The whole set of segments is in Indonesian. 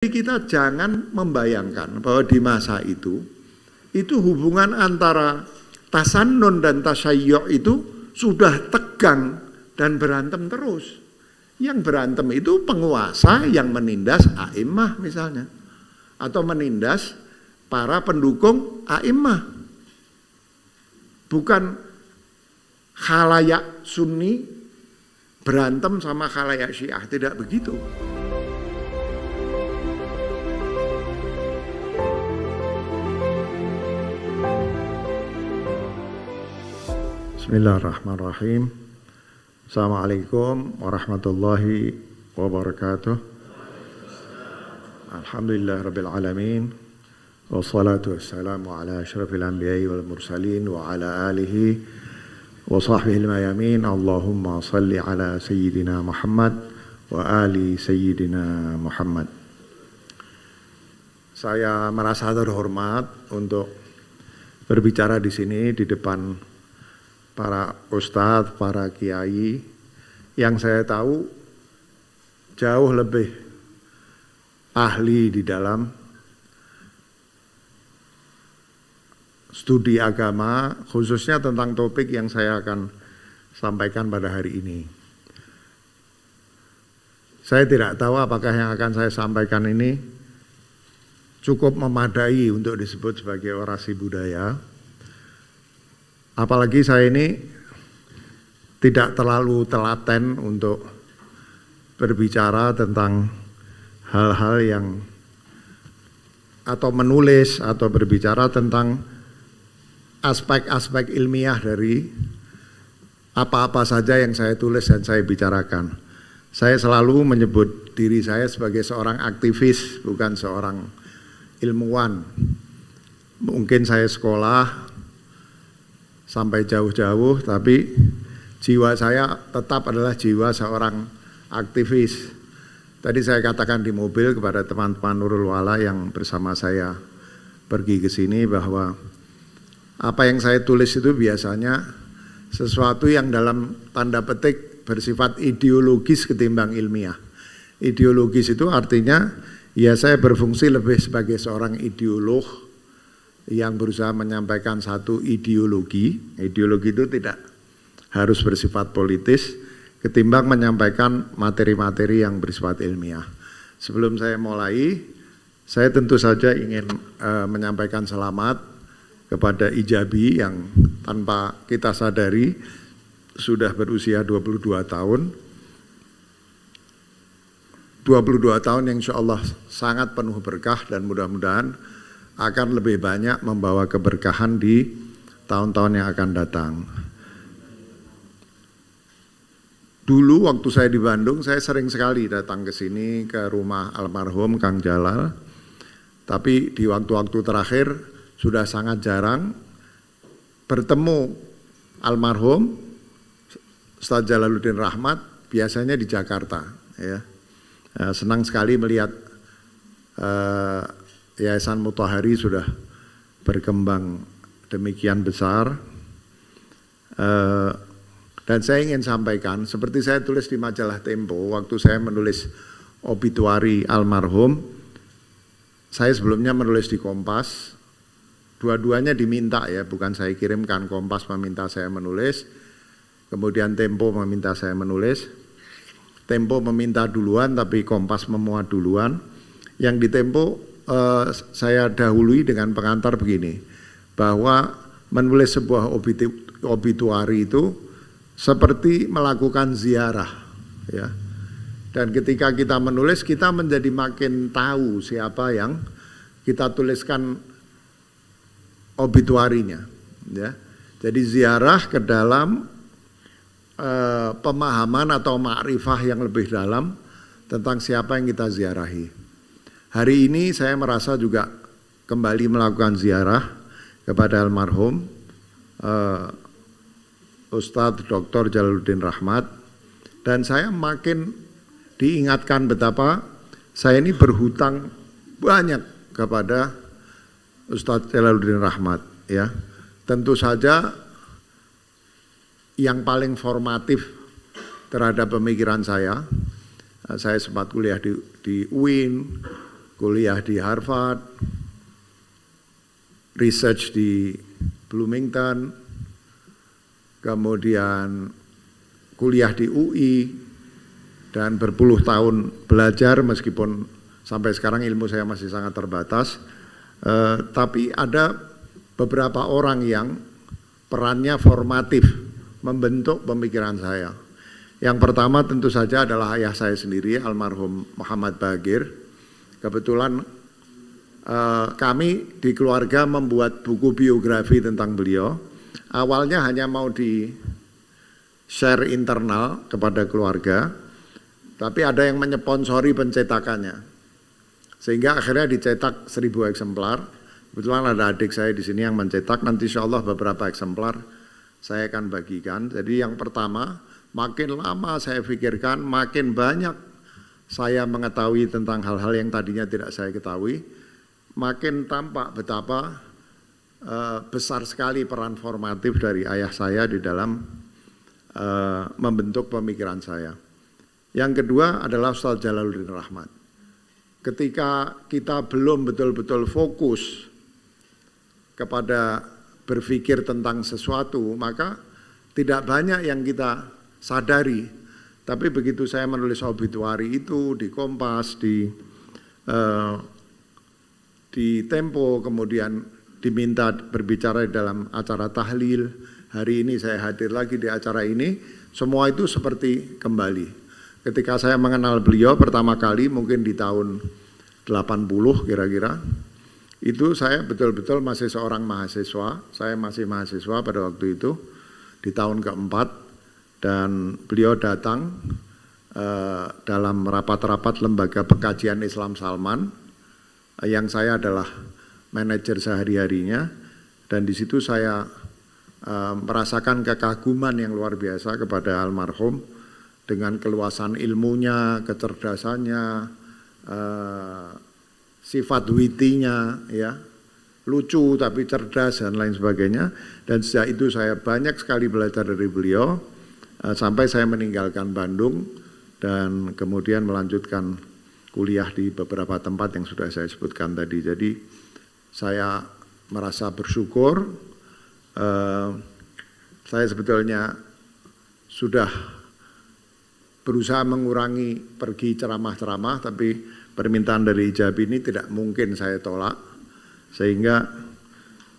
Jadi kita jangan membayangkan bahwa di masa itu, itu hubungan antara tasannun dan tasayyok itu sudah tegang dan berantem terus. Yang berantem itu penguasa yang menindas a'imah misalnya. Atau menindas para pendukung a'imah. Bukan khalayak sunni berantem sama khalayak syiah, tidak begitu. Bismillahirrahmanirrahim. Assalamualaikum warahmatullahi wabarakatuh. Alhamdulillah rabbil alamin. Wassalatu wassalamu ala asyrafil anbiya'i wal mursalin wa ala alihi wa sahbihi al-mayamin. Allahumma salli ala sayyidina Muhammad wa ali sayyidina Muhammad. Saya merasa terhormat untuk berbicara di sini di depan para ustadz, para kiai yang saya tahu jauh lebih ahli di dalam studi agama khususnya tentang topik yang saya akan sampaikan pada hari ini. Saya tidak tahu apakah yang akan saya sampaikan ini cukup memadai untuk disebut sebagai orasi budaya Apalagi saya ini tidak terlalu telaten untuk berbicara tentang hal-hal yang atau menulis atau berbicara tentang aspek-aspek ilmiah dari apa-apa saja yang saya tulis dan saya bicarakan. Saya selalu menyebut diri saya sebagai seorang aktivis, bukan seorang ilmuwan. Mungkin saya sekolah, sampai jauh-jauh tapi jiwa saya tetap adalah jiwa seorang aktivis. Tadi saya katakan di mobil kepada teman-teman Nurul Wala yang bersama saya pergi ke sini bahwa apa yang saya tulis itu biasanya sesuatu yang dalam tanda petik bersifat ideologis ketimbang ilmiah. Ideologis itu artinya ya saya berfungsi lebih sebagai seorang ideolog yang berusaha menyampaikan satu ideologi, ideologi itu tidak harus bersifat politis, ketimbang menyampaikan materi-materi yang bersifat ilmiah. Sebelum saya mulai, saya tentu saja ingin uh, menyampaikan selamat kepada Ijabi yang tanpa kita sadari sudah berusia 22 tahun. 22 tahun yang insya Allah sangat penuh berkah dan mudah-mudahan akan lebih banyak membawa keberkahan di tahun-tahun yang akan datang. Dulu waktu saya di Bandung, saya sering sekali datang ke sini ke rumah almarhum Kang Jalal. Tapi di waktu-waktu terakhir sudah sangat jarang bertemu almarhum Ustaz Jalaluddin Rahmat biasanya di Jakarta ya. Eh, senang sekali melihat eh, Yayasan Mutahari sudah berkembang demikian besar. Eh, dan saya ingin sampaikan, seperti saya tulis di majalah Tempo, waktu saya menulis obituari almarhum, saya sebelumnya menulis di Kompas, dua-duanya diminta ya, bukan saya kirimkan, Kompas meminta saya menulis, kemudian Tempo meminta saya menulis, Tempo meminta duluan tapi Kompas memuat duluan, yang di Tempo eh, saya dahului dengan pengantar begini, bahwa menulis sebuah obitu, obituari itu seperti melakukan ziarah. Ya. Dan ketika kita menulis, kita menjadi makin tahu siapa yang kita tuliskan obituarinya. Ya. Jadi ziarah ke dalam e, pemahaman atau makrifah yang lebih dalam tentang siapa yang kita ziarahi. Hari ini saya merasa juga kembali melakukan ziarah kepada almarhum uh, Ustadz Dr. Jalaluddin Rahmat dan saya makin diingatkan betapa saya ini berhutang banyak kepada Ustadz Jalaluddin Rahmat ya. Tentu saja yang paling formatif terhadap pemikiran saya. Eh, saya sempat kuliah di, di UIN, kuliah di Harvard, research di Bloomington, kemudian kuliah di UI, dan berpuluh tahun belajar meskipun sampai sekarang ilmu saya masih sangat terbatas. Eh, tapi ada beberapa orang yang perannya formatif, membentuk pemikiran saya. Yang pertama tentu saja adalah ayah saya sendiri, almarhum Muhammad Bagir, Kebetulan uh, kami di keluarga membuat buku biografi tentang beliau. Awalnya hanya mau di share internal kepada keluarga, tapi ada yang menyponsori pencetakannya. Sehingga akhirnya dicetak seribu eksemplar. Kebetulan ada adik saya di sini yang mencetak, nanti insya Allah beberapa eksemplar saya akan bagikan. Jadi yang pertama, makin lama saya pikirkan, makin banyak saya mengetahui tentang hal-hal yang tadinya tidak saya ketahui, makin tampak betapa uh, besar sekali peran formatif dari ayah saya di dalam uh, membentuk pemikiran saya. Yang kedua adalah Ustaz Jalaluddin Rahmat. Ketika kita belum betul-betul fokus kepada berpikir tentang sesuatu, maka tidak banyak yang kita sadari tapi begitu saya menulis obituari itu di Kompas, di uh, di Tempo, kemudian diminta berbicara dalam acara tahlil. Hari ini saya hadir lagi di acara ini, semua itu seperti kembali. Ketika saya mengenal beliau pertama kali mungkin di tahun 80 kira-kira, itu saya betul-betul masih seorang mahasiswa, saya masih mahasiswa pada waktu itu, di tahun keempat dan beliau datang eh, dalam rapat-rapat lembaga pengkajian Islam Salman eh, yang saya adalah manajer sehari-harinya dan di situ saya eh, merasakan kekaguman yang luar biasa kepada almarhum dengan keluasan ilmunya, kecerdasannya, sifat witinya ya lucu tapi cerdas dan lain sebagainya dan sejak itu saya banyak sekali belajar dari beliau Eh, sampai saya meninggalkan Bandung dan kemudian melanjutkan kuliah di beberapa tempat yang sudah saya sebutkan tadi. Jadi saya merasa bersyukur eh, saya sebetulnya sudah berusaha mengurangi pergi ceramah-ceramah tapi permintaan dari Ijabi ini tidak mungkin saya tolak sehingga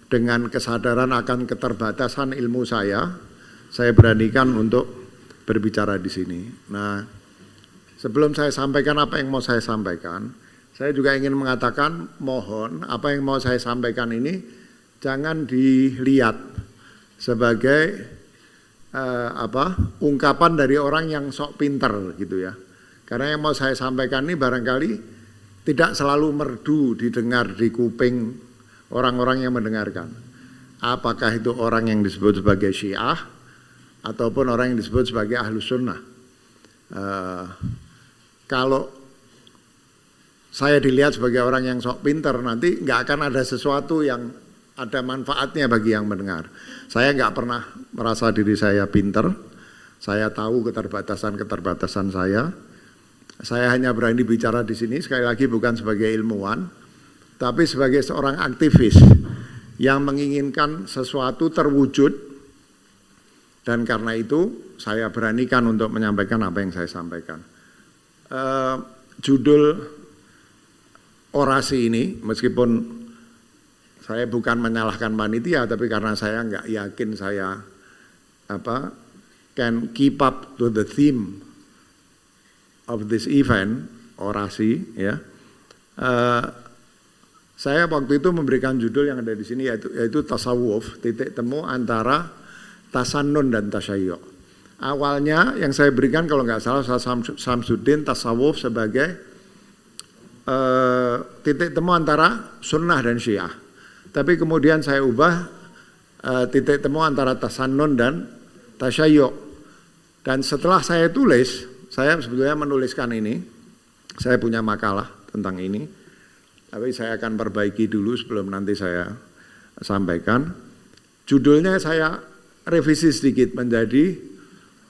dengan kesadaran akan keterbatasan ilmu saya saya beranikan untuk berbicara di sini. Nah, sebelum saya sampaikan apa yang mau saya sampaikan, saya juga ingin mengatakan mohon apa yang mau saya sampaikan ini jangan dilihat sebagai eh, apa ungkapan dari orang yang sok pinter gitu ya. Karena yang mau saya sampaikan ini barangkali tidak selalu merdu didengar di kuping orang-orang yang mendengarkan. Apakah itu orang yang disebut sebagai syiah ataupun orang yang disebut sebagai ahlus sunnah. Uh, kalau saya dilihat sebagai orang yang sok pinter nanti nggak akan ada sesuatu yang ada manfaatnya bagi yang mendengar. Saya nggak pernah merasa diri saya pinter. Saya tahu keterbatasan-keterbatasan saya. Saya hanya berani bicara di sini sekali lagi bukan sebagai ilmuwan, tapi sebagai seorang aktivis yang menginginkan sesuatu terwujud dan karena itu saya beranikan untuk menyampaikan apa yang saya sampaikan. E, judul orasi ini meskipun saya bukan menyalahkan panitia tapi karena saya nggak yakin saya apa can keep up to the theme of this event orasi ya E, saya waktu itu memberikan judul yang ada di sini yaitu, yaitu tasawuf titik temu antara tasannun dan Tasayyuk. Awalnya yang saya berikan kalau nggak salah saya Samsudin tasawuf sebagai eh, titik temu antara sunnah dan syiah. Tapi kemudian saya ubah eh, titik temu antara tasannun dan Tasayyuk. Dan setelah saya tulis, saya sebetulnya menuliskan ini, saya punya makalah tentang ini, tapi saya akan perbaiki dulu sebelum nanti saya sampaikan. Judulnya saya revisi sedikit menjadi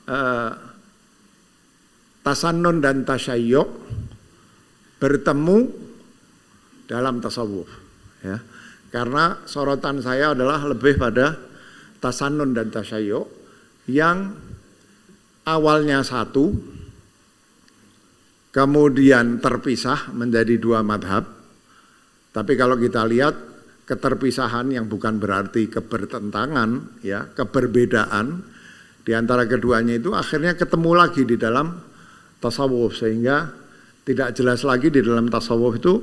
uh, eh, tasanon dan tasyayyo bertemu dalam tasawuf. Ya. Karena sorotan saya adalah lebih pada Tasanun dan tasyayyo yang awalnya satu, kemudian terpisah menjadi dua madhab. Tapi kalau kita lihat keterpisahan yang bukan berarti kebertentangan, ya, keberbedaan di antara keduanya itu akhirnya ketemu lagi di dalam tasawuf sehingga tidak jelas lagi di dalam tasawuf itu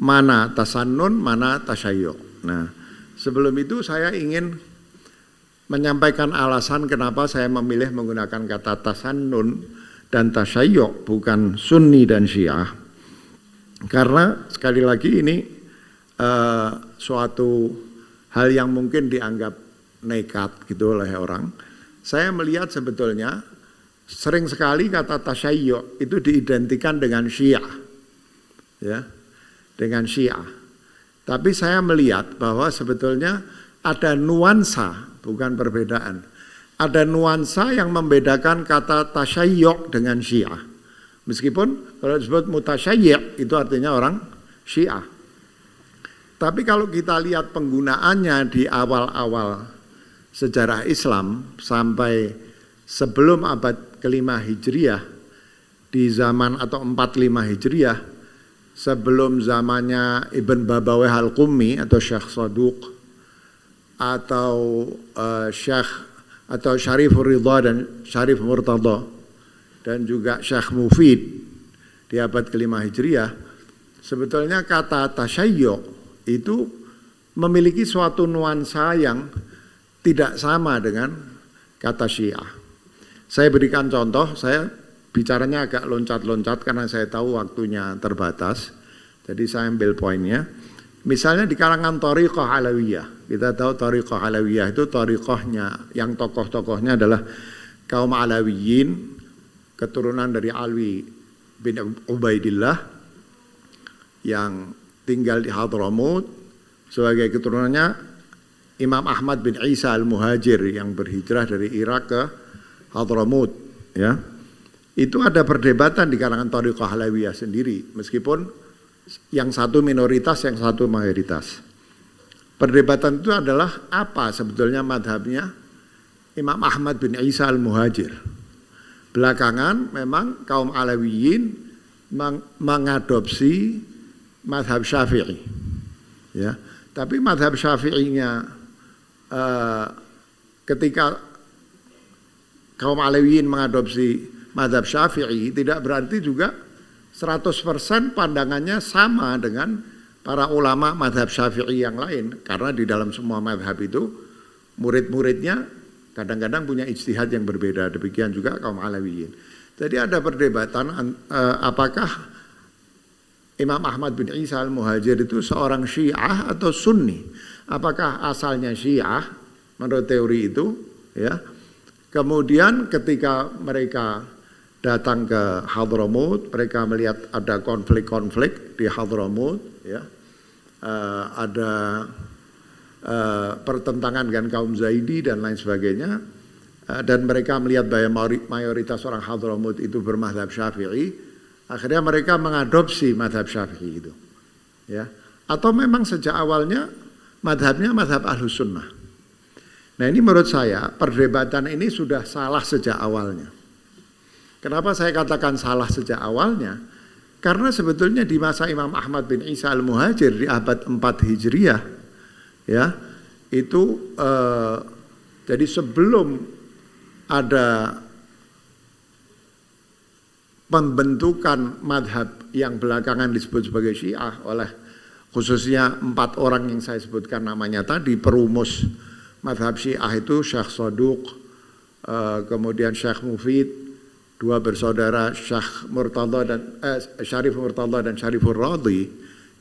mana tasannun, mana tasayyuk. Nah, sebelum itu saya ingin menyampaikan alasan kenapa saya memilih menggunakan kata tasannun dan tasayyuk bukan sunni dan syiah. Karena sekali lagi ini uh, suatu hal yang mungkin dianggap nekat gitu oleh orang. Saya melihat sebetulnya sering sekali kata tasyayyu itu diidentikan dengan syiah. Ya, dengan syiah. Tapi saya melihat bahwa sebetulnya ada nuansa, bukan perbedaan. Ada nuansa yang membedakan kata tasyayyu dengan syiah. Meskipun kalau disebut mutasyayyi itu artinya orang syiah. Tapi kalau kita lihat penggunaannya di awal-awal sejarah Islam sampai sebelum abad kelima Hijriah, di zaman atau empat lima Hijriah, sebelum zamannya Ibn Babaweh Al-Qummi atau Syekh Saduq, atau uh, Syekh atau Syarif Ridha dan Syarif Murtadha dan juga Syekh Mufid di abad kelima Hijriah sebetulnya kata tasyayyu itu memiliki suatu nuansa yang tidak sama dengan kata Syiah. Saya berikan contoh, saya bicaranya agak loncat-loncat karena saya tahu waktunya terbatas. Jadi saya ambil poinnya. Misalnya di kalangan Tariqah Alawiyah. Kita tahu Tariqah Alawiyah itu Tariqahnya, yang tokoh-tokohnya adalah kaum Alawiyin, keturunan dari Alwi bin Ubaidillah yang tinggal di Hadramut sebagai keturunannya Imam Ahmad bin Isa al-Muhajir yang berhijrah dari Irak ke Hadramut ya. Itu ada perdebatan di kalangan tariqah Halawiyah sendiri meskipun yang satu minoritas yang satu mayoritas. Perdebatan itu adalah apa sebetulnya madhabnya Imam Ahmad bin Isa al-Muhajir. Belakangan memang kaum Alawiyin mengadopsi madhab syafi'i ya tapi madhab syafi'inya uh, ketika kaum Alewiyin mengadopsi madhab syafi'i tidak berarti juga 100% pandangannya sama dengan para ulama madhab syafi'i yang lain karena di dalam semua madhab itu murid-muridnya kadang-kadang punya ijtihad yang berbeda demikian juga kaum Alewiyin jadi ada perdebatan uh, apakah Imam Ahmad bin Isa al-Muhajir itu seorang Syiah atau Sunni? Apakah asalnya Syiah menurut teori itu, ya? Kemudian ketika mereka datang ke Hadramut, mereka melihat ada konflik-konflik di Hadramut, ya. Uh, ada uh, pertentangan dengan kaum Zaidi dan lain sebagainya. Uh, dan mereka melihat bahwa mayoritas orang Hadramut itu bermazhab Syafi'i, Akhirnya mereka mengadopsi madhab syafi'i itu. Ya. Atau memang sejak awalnya madhabnya madhab ahlus sunnah. Nah ini menurut saya perdebatan ini sudah salah sejak awalnya. Kenapa saya katakan salah sejak awalnya? Karena sebetulnya di masa Imam Ahmad bin Isa al-Muhajir di abad 4 Hijriah, ya itu eh, jadi sebelum ada pembentukan madhab yang belakangan disebut sebagai syiah oleh khususnya empat orang yang saya sebutkan namanya tadi perumus madhab syiah itu Syekh Soduk eh, kemudian Syekh Mufid, dua bersaudara Syekh Murtadha dan eh, Syarif Murtadha dan Syarifur Radhi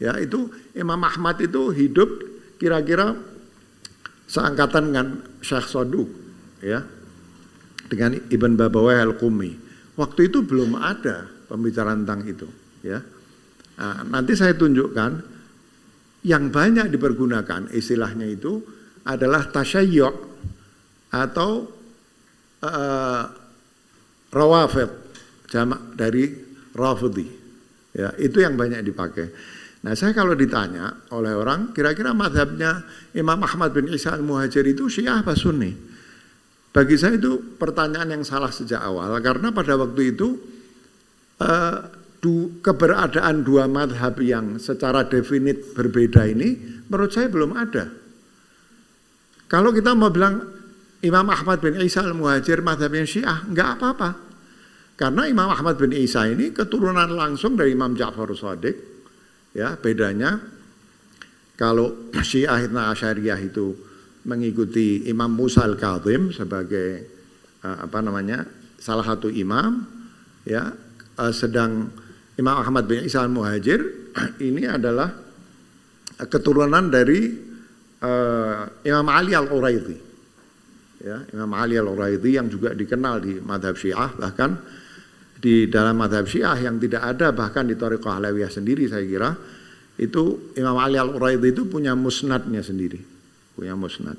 ya itu Imam Ahmad itu hidup kira-kira seangkatan dengan Syekh Soduk ya dengan Ibn Babawah Al-Qumi Waktu itu belum ada pembicaraan tentang itu. Ya. Nah, nanti saya tunjukkan yang banyak dipergunakan istilahnya itu adalah tasyayyuk atau uh, rawafid jamak dari rafidi. Ya, itu yang banyak dipakai. Nah saya kalau ditanya oleh orang kira-kira mazhabnya Imam Ahmad bin Isa al-Muhajir itu syiah apa sunni? Bagi saya itu pertanyaan yang salah sejak awal karena pada waktu itu eh, keberadaan dua madhab yang secara definit berbeda ini menurut saya belum ada. Kalau kita mau bilang Imam Ahmad bin Isa al-Muhajir madhabnya Syiah, enggak apa-apa. Karena Imam Ahmad bin Isa ini keturunan langsung dari Imam Ja'far Sadiq. Ya, bedanya kalau Syiah Itna Asyariyah itu mengikuti Imam Musa al kadhim sebagai uh, apa namanya salah satu imam ya uh, sedang Imam Ahmad bin Isa Al-Muhajir ini adalah eh, keturunan dari uh, Imam Ali al uraidi ya Imam Ali al uraidi yang juga dikenal di madhab Syiah bahkan di dalam madhab Syiah yang tidak ada bahkan di Tariqah Alawiyah sendiri saya kira itu Imam Ali al uraidi itu punya musnadnya sendiri punya Musnad.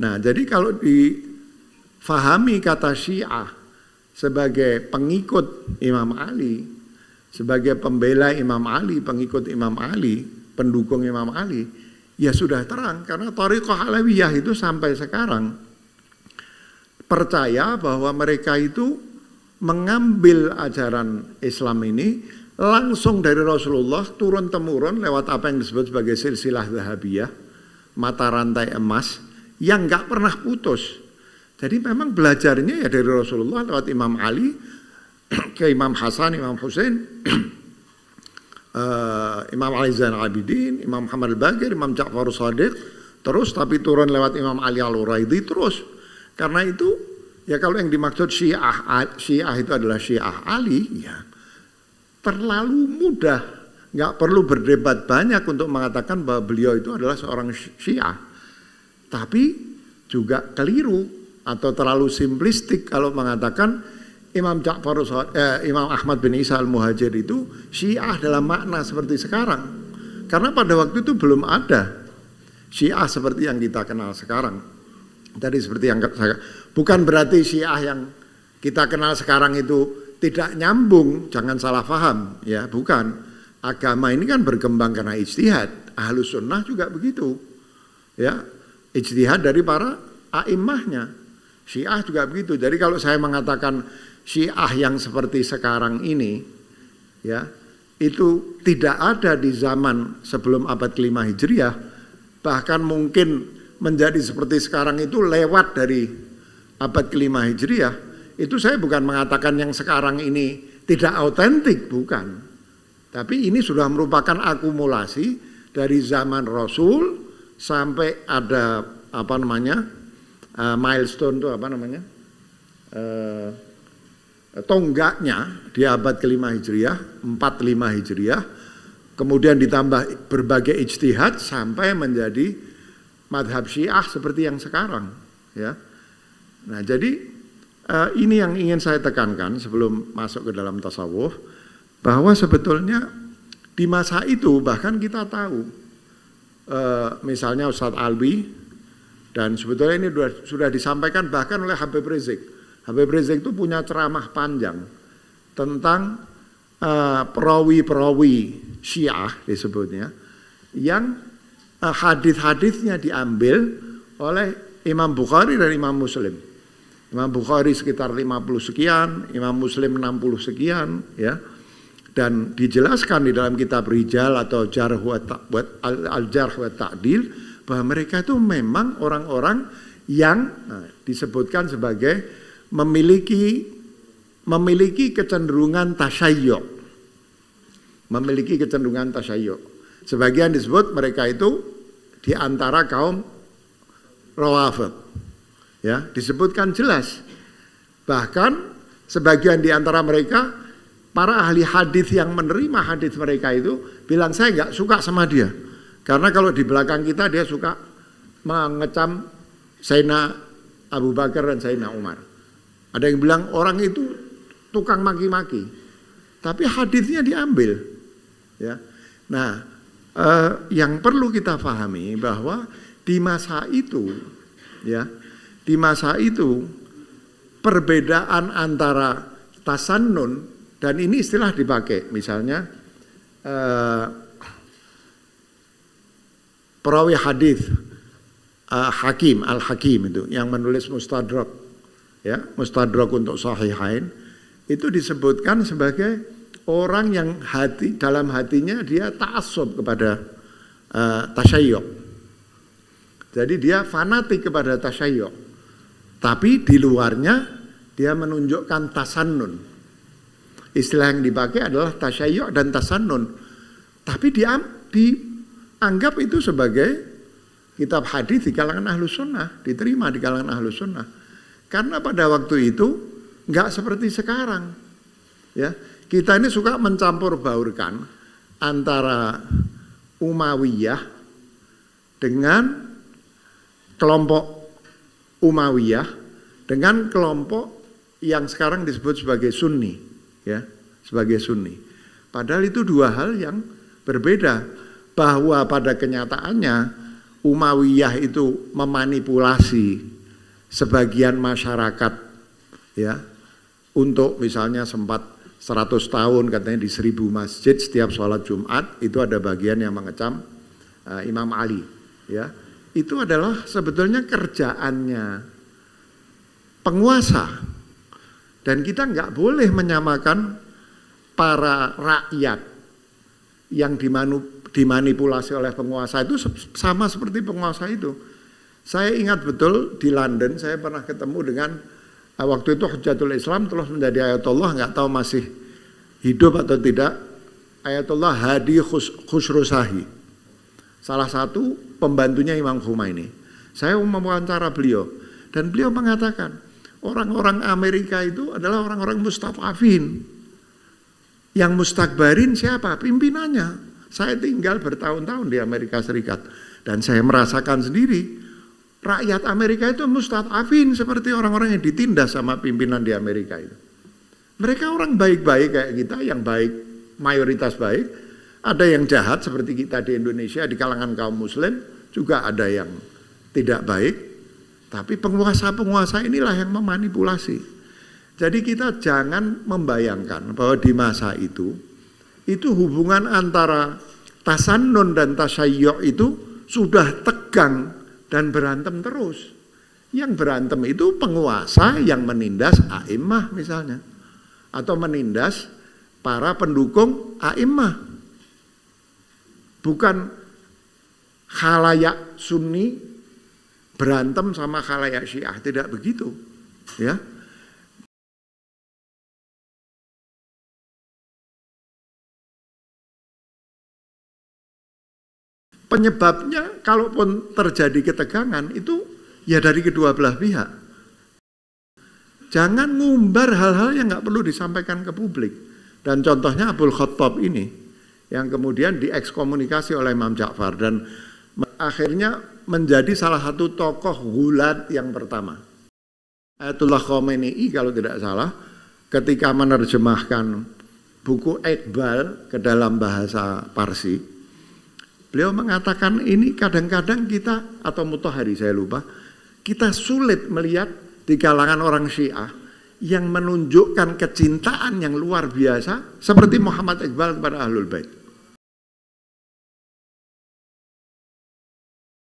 Nah, jadi kalau difahami kata Syiah sebagai pengikut Imam Ali, sebagai pembela Imam Ali, pengikut Imam Ali, pendukung Imam Ali, ya sudah terang karena Tariqah Alawiyah itu sampai sekarang percaya bahwa mereka itu mengambil ajaran Islam ini langsung dari Rasulullah turun temurun lewat apa yang disebut sebagai silsilah zahabiyah mata rantai emas yang nggak pernah putus. Jadi memang belajarnya ya dari Rasulullah lewat Imam Ali ke Imam Hasan, Imam Hussein, uh, eh, Imam Ali Zain Abidin, Imam Muhammad Bagir, Imam Ja'far Sadiq, terus tapi turun lewat Imam Ali al Uraidi terus. Karena itu ya kalau yang dimaksud Syiah Syiah itu adalah Syiah Ali ya terlalu mudah nggak perlu berdebat banyak untuk mengatakan bahwa beliau itu adalah seorang Syiah. Tapi juga keliru atau terlalu simplistik kalau mengatakan Imam Ja'far eh, Imam Ahmad bin Isa al-Muhajir itu Syiah dalam makna seperti sekarang. Karena pada waktu itu belum ada Syiah seperti yang kita kenal sekarang. Tadi seperti yang saya, bukan berarti Syiah yang kita kenal sekarang itu tidak nyambung, jangan salah paham ya, bukan agama ini kan berkembang karena ijtihad. Ahlu sunnah juga begitu. Ya, ijtihad dari para aimahnya, Syiah juga begitu. Jadi kalau saya mengatakan Syiah yang seperti sekarang ini, ya itu tidak ada di zaman sebelum abad kelima hijriah. Bahkan mungkin menjadi seperti sekarang itu lewat dari abad kelima hijriah. Itu saya bukan mengatakan yang sekarang ini tidak autentik, bukan tapi ini sudah merupakan akumulasi dari zaman Rasul sampai ada apa namanya uh, milestone itu apa namanya uh, tonggaknya di abad kelima hijriah, lima hijriah, kemudian ditambah berbagai ijtihad sampai menjadi madhab syiah seperti yang sekarang. Ya. Nah jadi uh, ini yang ingin saya tekankan sebelum masuk ke dalam tasawuf bahwa sebetulnya di masa itu bahkan kita tahu eh, misalnya Ustadz Alwi dan sebetulnya ini sudah, sudah disampaikan bahkan oleh Habib Rizik. Habib Rizik itu punya ceramah panjang tentang eh, perawi-perawi Syiah disebutnya yang eh, hadis-hadisnya diambil oleh Imam Bukhari dan Imam Muslim. Imam Bukhari sekitar 50 sekian, Imam Muslim 60 sekian, ya dan dijelaskan di dalam kitab Rijal atau Jarh Al-Jarh wa Ta'dil bahwa mereka itu memang orang-orang yang nah, disebutkan sebagai memiliki memiliki kecenderungan tasayyuk. Memiliki kecenderungan tasayyuk. Sebagian disebut mereka itu di antara kaum rawafat, Ya, disebutkan jelas. Bahkan sebagian di antara mereka para ahli hadis yang menerima hadis mereka itu bilang saya nggak suka sama dia karena kalau di belakang kita dia suka mengecam Saina Abu Bakar dan Saina Umar. Ada yang bilang orang itu tukang maki-maki, tapi hadisnya diambil. Ya, nah eh, yang perlu kita pahami bahwa di masa itu, ya di masa itu perbedaan antara tasannun dan ini istilah dipakai, misalnya eh, perawi hadis eh, Hakim Al Hakim itu yang menulis Mustadrak, ya Mustadrak untuk Sahihain itu disebutkan sebagai orang yang hati dalam hatinya dia taasub kepada eh, tasayyuk. Jadi dia fanatik kepada Tasayyuk, Tapi di luarnya dia menunjukkan tasannun. Istilah yang dipakai adalah tasayyuk dan tasannun, Tapi dia dianggap itu sebagai kitab hadis di kalangan ahlu sunnah, diterima di kalangan ahlu sunnah. Karena pada waktu itu nggak seperti sekarang. Ya, kita ini suka mencampur baurkan antara umawiyah dengan kelompok umawiyah dengan kelompok yang sekarang disebut sebagai Sunni ya sebagai Sunni. Padahal itu dua hal yang berbeda bahwa pada kenyataannya Umayyah itu memanipulasi sebagian masyarakat ya untuk misalnya sempat 100 tahun katanya di seribu masjid setiap sholat Jumat itu ada bagian yang mengecam uh, Imam Ali ya itu adalah sebetulnya kerjaannya penguasa dan kita nggak boleh menyamakan para rakyat yang dimanipulasi oleh penguasa itu sama seperti penguasa itu. Saya ingat betul di London saya pernah ketemu dengan eh, waktu itu Hujatul Islam terus menjadi ayatullah nggak tahu masih hidup atau tidak ayatullah Hadi Khus, Khusrusahi salah satu pembantunya Imam Khomeini. Saya wawancara beliau dan beliau mengatakan orang-orang Amerika itu adalah orang-orang mustafafin. Yang mustakbarin siapa? Pimpinannya. Saya tinggal bertahun-tahun di Amerika Serikat dan saya merasakan sendiri rakyat Amerika itu mustafafin seperti orang-orang yang ditindas sama pimpinan di Amerika itu. Mereka orang baik-baik kayak kita yang baik, mayoritas baik. Ada yang jahat seperti kita di Indonesia di kalangan kaum muslim, juga ada yang tidak baik tapi penguasa-penguasa inilah yang memanipulasi. Jadi kita jangan membayangkan bahwa di masa itu itu hubungan antara tasanun dan tasayyuk itu sudah tegang dan berantem terus. Yang berantem itu penguasa yang menindas a'imah misalnya. Atau menindas para pendukung a'imah. Bukan khalayak sunni berantem sama khalayak syiah. Tidak begitu. Ya, penyebabnya kalaupun terjadi ketegangan itu ya dari kedua belah pihak. Jangan ngumbar hal-hal yang nggak perlu disampaikan ke publik. Dan contohnya Abdul Khattab ini yang kemudian diekskomunikasi oleh Imam Ja'far dan akhirnya menjadi salah satu tokoh gulat yang pertama. Ayatullah Khomeini kalau tidak salah ketika menerjemahkan buku Iqbal ke dalam bahasa Parsi, beliau mengatakan ini kadang-kadang kita atau Mutohari saya lupa, kita sulit melihat di kalangan orang Syiah yang menunjukkan kecintaan yang luar biasa seperti Muhammad Iqbal kepada Ahlul Bait.